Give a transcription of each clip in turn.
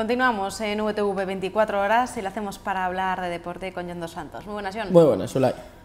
Continuamos en VTV 24 horas y lo hacemos para hablar de deporte con Yendo Santos. Muy buenas, John. Muy buenas,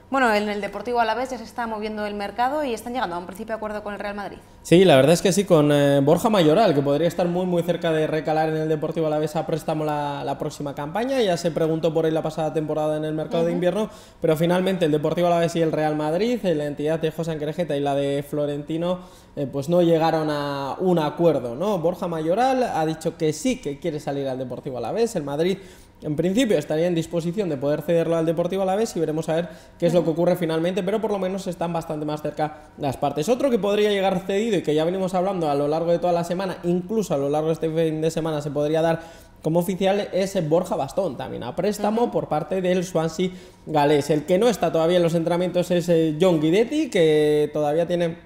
Bueno, en el Deportivo Alavés ya se está moviendo el mercado y están llegando a un principio de acuerdo con el Real Madrid. Sí, la verdad es que sí, con eh, Borja Mayoral, que podría estar muy muy cerca de recalar en el Deportivo Alavés a préstamo la, próxima campaña, ya se preguntó por él la pasada temporada en el mercado de invierno, pero finalmente el Deportivo Alavés y el Real Madrid, eh, la entidad de José Anquerejeta y la de Florentino, eh, pues no llegaron a un acuerdo, ¿no? Borja Mayoral ha dicho que sí, que quiere salir al Deportivo Alavés, el Madrid... En principio estaría en disposición de poder cederlo al Deportivo Alavés y veremos a ver qué es lo que ocurre finalmente, pero por lo menos están bastante más cerca las partes. Otro que podría llegar cedido y que ya venimos hablando a lo largo de toda la semana, incluso a lo largo de este fin de semana se podría dar como oficial es Borja Bastón, también a préstamo por parte del Swansea galés. El que no está todavía en los entrenamientos es eh, John Guidetti, que todavía tiene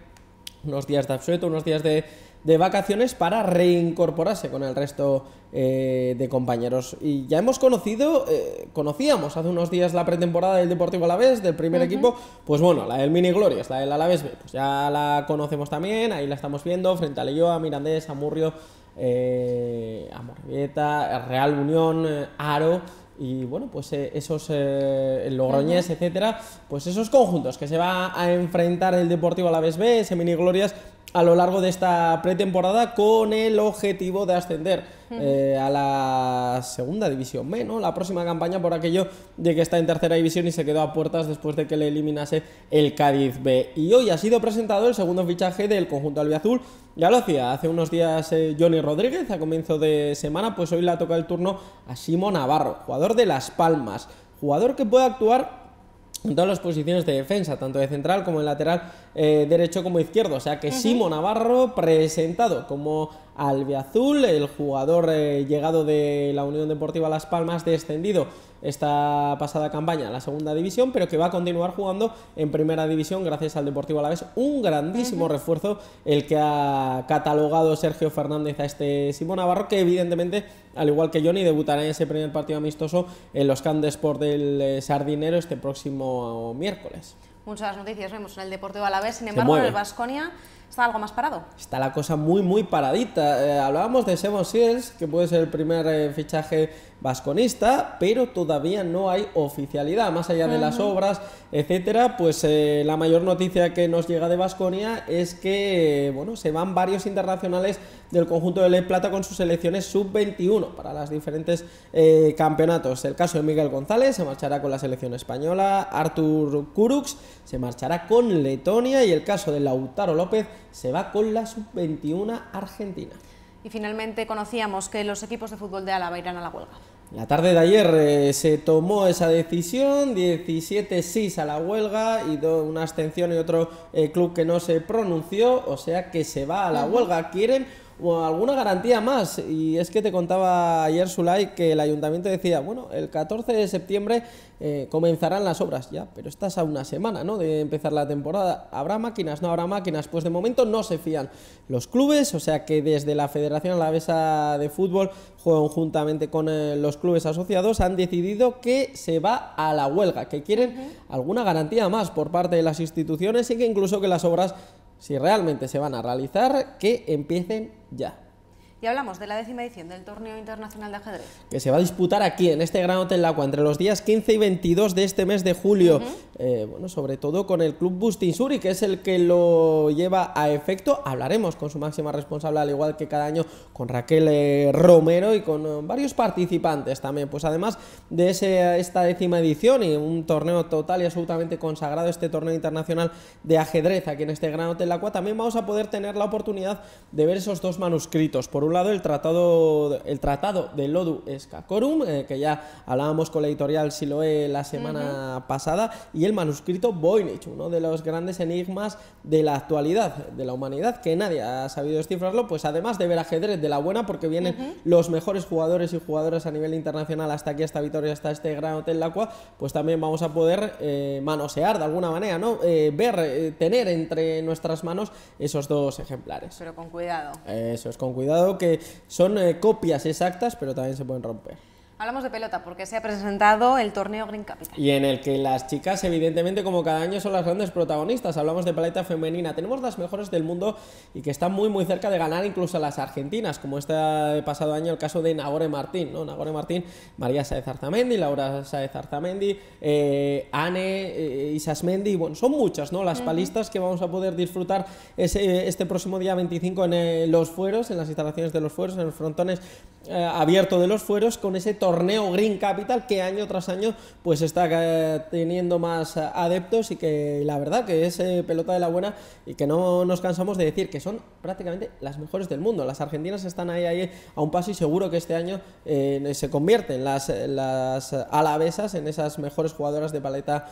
unos días de absueto, unos días de de vacaciones para reincorporarse con el resto eh, de compañeros. Y ya hemos conocido, eh, conocíamos hace unos días la pretemporada del Deportivo Alavés, del primer equipo, pues bueno, la del Mini Glorias, la del Alavés B, pues ya la conocemos también, ahí la estamos viendo, frente a Leyoa, Mirandés, Amurrio, eh, Real Unión, eh, Aro y bueno, pues esos eh, Logroñés, etcétera, pues esos conjuntos que se va a enfrentar el Deportivo Alavés B, ese mini glorias a lo largo de esta pretemporada con el objetivo de ascender eh, a la segunda división B, La próxima campaña por aquello de que está en tercera división y se quedó a puertas después de que le eliminase el Cádiz B. Y hoy ha sido presentado el segundo fichaje del conjunto albiazul. Ya lo hacía hace unos días eh, Johnny Rodríguez a comienzo de semana, pues hoy le toca el turno a Simón Navarro, jugador de Las Palmas, jugador que puede actuar en todas las posiciones de defensa, tanto de central como de lateral eh, derecho como izquierdo. O sea que Simón Navarro presentado como albiazul, el jugador eh, llegado de la Unión Deportiva Las Palmas, descendido esta pasada campaña a la segunda división, pero que va a continuar jugando en primera división gracias al Deportivo Alavés. Un grandísimo refuerzo el que ha catalogado Sergio Fernández a este Simón Navarro, que evidentemente al igual que Johnny, debutará en ese primer partido amistoso en los Candes por del eh, Sardinero este próximo miércoles. Muchas noticias vemos en el Deportivo Alavés, sin embargo en el Vasconia está algo más parado. Está la cosa muy muy paradita. Eh, hablábamos de Semo Siels, que puede ser el primer eh, fichaje vasconista, pero todavía no hay oficialidad, más allá de las obras, etcétera. Pues la mayor noticia que nos llega de Vasconia es que bueno, se van varios internacionales del conjunto de Le Plata con sus selecciones sub-21 para las diferentes eh, campeonatos. El caso de Miguel González se marchará con la selección española, Artur Kurux se marchará con Letonia y el caso de Lautaro López se va con la sub-21 Argentina. Y finalmente conocíamos que los equipos de fútbol de Álava irán a la huelga. La tarde de ayer eh, se tomó esa decisión, 17 sí a la huelga y una abstención y otro eh, club que no se pronunció, o sea que se va a la huelga. Quieren bueno, alguna garantía más. Y es que te contaba ayer, Sulay, que el ayuntamiento decía, bueno, el 14 de septiembre eh, comenzarán las obras ya, pero estás a una semana, ¿no?, de empezar la temporada. ¿Habrá máquinas? ¿No habrá máquinas? Pues de momento no se fían los clubes, o sea que desde la Federación Alavesa de Fútbol, juntamente con eh, los clubes asociados, han decidido que se va a la huelga, que quieren alguna garantía más por parte de las instituciones y que incluso que las obras si realmente se van a realizar, que empiecen ya. Y hablamos de la décima edición del Torneo Internacional de Ajedrez. Que se va a disputar aquí, en este Gran Hotel Lacua, entre los días 15 y 22 de este mes de julio. Eh, bueno, sobre todo con el club Bustinsuri, que es el que lo lleva a efecto. Hablaremos con su máxima responsable, al igual que cada año, con Raquel eh, Romero y con eh, varios participantes también. Pues además de ese, esta décima edición y un torneo total y absolutamente consagrado, este Torneo Internacional de Ajedrez aquí en este Gran Hotel Lacua, también vamos a poder tener la oportunidad de ver esos dos manuscritos lado, el tratado, el tratado de Lodu Escacorum, eh, que ya hablábamos con la editorial Siloe la semana pasada, y el manuscrito Voynich, uno de los grandes enigmas de la actualidad, de la humanidad, que nadie ha sabido descifrarlo, pues además de ver ajedrez de la buena, porque vienen los mejores jugadores y jugadoras a nivel internacional hasta aquí, hasta Vitoria, hasta este gran hotel Lacua, pues también vamos a poder eh, manosear de alguna manera, ¿no? Eh, ver, tener entre nuestras manos esos dos ejemplares. Pero con cuidado. Eso es, con cuidado que son eh, copias exactas, pero también se pueden romper. Hablamos de pelota porque se ha presentado el torneo Green Capital. Y en el que las chicas, evidentemente, como cada año, son las grandes protagonistas. Hablamos de paleta femenina. Tenemos las mejores del mundo y que están muy, muy cerca de ganar incluso a las argentinas, como este pasado año el caso de Nagore Martín. ¿no? Nagore Martín, María Saez Arzamendi, Laura Saez Arzamendi, eh, Anne, eh, Isasmendi. Bueno, son muchas ¿no? las palistas que vamos a poder disfrutar ese, este próximo día 25 en eh, los fueros, en las instalaciones de los fueros, en los frontones eh, abiertos de los fueros, con ese torneo torneo Green Capital que año tras año pues está eh, teniendo más eh, adeptos y que la verdad que es eh, pelota de la buena y que no nos cansamos de decir que son prácticamente las mejores del mundo. Las argentinas están ahí, ahí a un paso y seguro que este año se convierten las, las alavesas en esas mejores jugadoras de paleta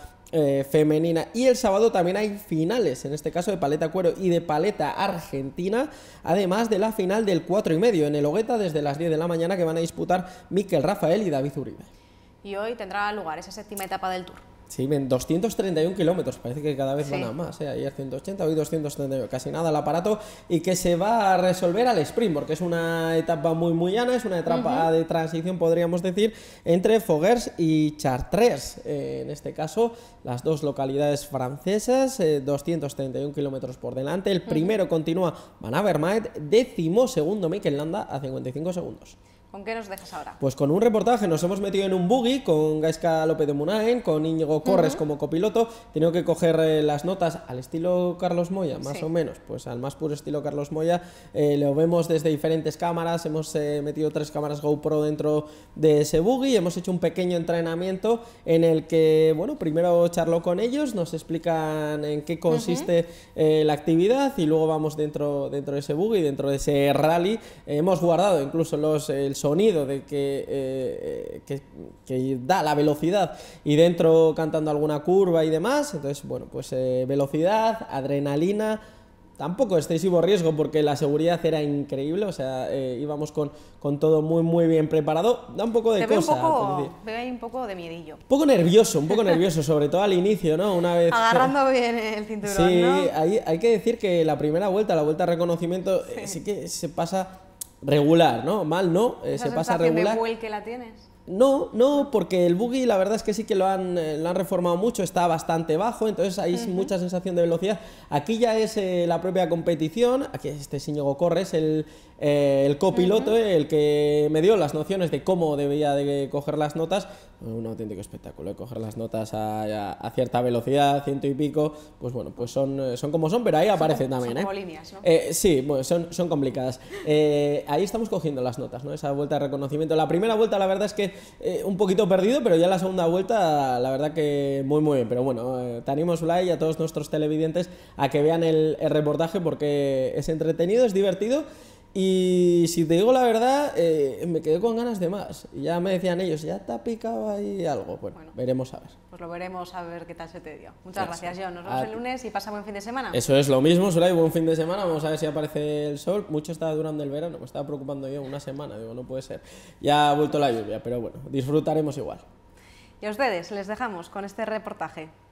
femenina. Y el sábado también hay finales, en este caso de paleta cuero y de paleta argentina, además de la final del 4 y medio en el Hogueta desde las 10 de la mañana que van a disputar Miquel Rafa él y David Uribe. Y hoy tendrá lugar esa séptima etapa del Tour. Sí, ven, 231 kilómetros, parece que cada vez sí. van a más, ¿eh? ayer 180, hoy 231, casi nada el aparato, y que se va a resolver al sprint, porque es una etapa muy muy llana, es una etapa de transición, podríamos decir, entre Fogers y Chartres, eh, en este caso, las dos localidades francesas, 231 eh, kilómetros por delante, el primero continúa Van Avermaet, décimo segundo Mikel Landa a 55 segundos. ¿Con qué nos dejas ahora? Pues con un reportaje. Nos hemos metido en un buggy con Gaisca López de Munain, con Íñigo Corres como copiloto. Tengo que coger eh, las notas al estilo Carlos Moya, más o menos. Pues al más puro estilo Carlos Moya. Eh, lo vemos desde diferentes cámaras. Hemos eh, metido tres cámaras GoPro dentro de ese buggy. Hemos hecho un pequeño entrenamiento en el que, bueno, primero charlo con ellos, nos explican en qué consiste la actividad y luego vamos dentro, dentro de ese buggy, dentro de ese rally. hemos guardado incluso los, sonido de eh, eh, que, que, da la velocidad y dentro cantando alguna curva y demás. Entonces, bueno, pues eh, velocidad, adrenalina. Tampoco excesivo riesgo porque la seguridad era increíble, o sea, íbamos con, con todo muy, muy bien preparado. Da un poco de cosa. Veo un poco, un poco de miedillo. Un poco nervioso, un poco nervioso, sobre todo al inicio, ¿no? Una vez... Agarrando bien el cinturón, Sí, hay, hay que decir que la primera vuelta, la vuelta de reconocimiento, sí que se pasa regular, ¿no? Mal no, eh, se pasa regular. la tienes? No, no, porque el buggy la verdad es que sí que lo han, eh, han reformado mucho, está bastante bajo, entonces hay mucha sensación de velocidad. Aquí ya es eh, la propia competición, aquí este Siñego Corre es el, eh, copiloto, el que me dio las nociones de cómo debía de coger las notas. Un auténtico espectáculo, coger las notas a, cierta velocidad, ciento y pico, pues bueno, pues son, son como son, pero ahí aparecen también. Son ¿eh? Líneas, sí, son, son complicadas. ahí estamos cogiendo las notas, ¿no? Esa vuelta de reconocimiento. La primera vuelta la verdad es que... Eh, un poquito perdido, pero ya la segunda vuelta, la verdad que muy, muy bien. Pero bueno, eh, te animo, a todos nuestros televidentes a que vean el reportaje porque es entretenido, es divertido y si te digo la verdad, eh, me quedé con ganas de más. ya me decían ellos, ya te ha picado ahí algo. Bueno, veremos a ver. Pues lo veremos a ver qué tal se te dio. Muchas gracias, yo Nos vemos el lunes y pasa buen fin de semana. Eso es lo mismo, Suray. Buen fin de semana. Vamos a ver si aparece el sol. Mucho estaba durando el verano. Me estaba preocupando yo una semana. Digo, no puede ser. Ya ha vuelto la lluvia, pero bueno, disfrutaremos igual. Y a ustedes les dejamos con este reportaje.